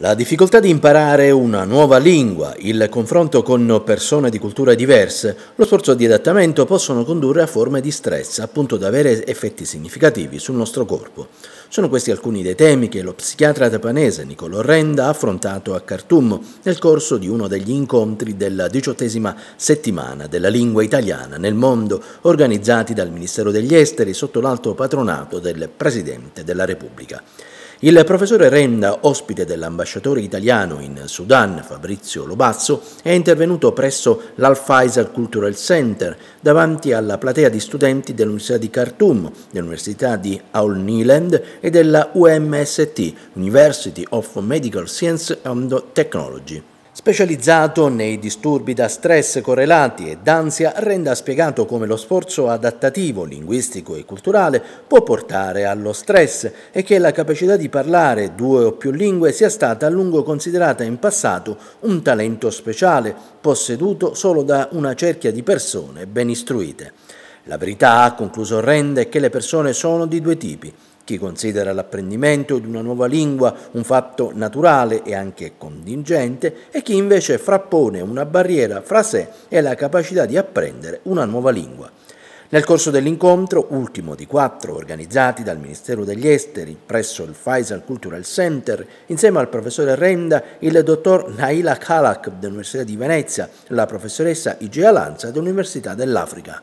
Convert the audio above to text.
La difficoltà di imparare una nuova lingua, il confronto con persone di culture diverse, lo sforzo di adattamento possono condurre a forme di stress, appunto ad avere effetti significativi sul nostro corpo. Sono questi alcuni dei temi che lo psichiatra tapanese Nicolo Renda ha affrontato a Khartoum nel corso di uno degli incontri della diciottesima settimana della lingua italiana nel mondo, organizzati dal Ministero degli Esteri sotto l'alto patronato del Presidente della Repubblica. Il professore Renda, ospite dell'ambasciatore italiano in Sudan, Fabrizio Lobazzo, è intervenuto presso l'Al-Faisal Cultural Center davanti alla platea di studenti dell'Università di Khartoum, dell'Università di Aul Niland e della UMST, University of Medical Science and Technology. Specializzato nei disturbi da stress correlati e d'ansia, Renda ha spiegato come lo sforzo adattativo, linguistico e culturale può portare allo stress e che la capacità di parlare due o più lingue sia stata a lungo considerata in passato un talento speciale, posseduto solo da una cerchia di persone ben istruite. La verità, ha concluso Renda, è che le persone sono di due tipi chi considera l'apprendimento di una nuova lingua un fatto naturale e anche contingente e chi invece frappone una barriera fra sé e la capacità di apprendere una nuova lingua. Nel corso dell'incontro, ultimo di quattro organizzati dal Ministero degli Esteri presso il Faisal Cultural Center, insieme al professore Renda, il dottor Naila Kalak dell'Università di Venezia, la professoressa Igea Lanza dell'Università dell'Africa.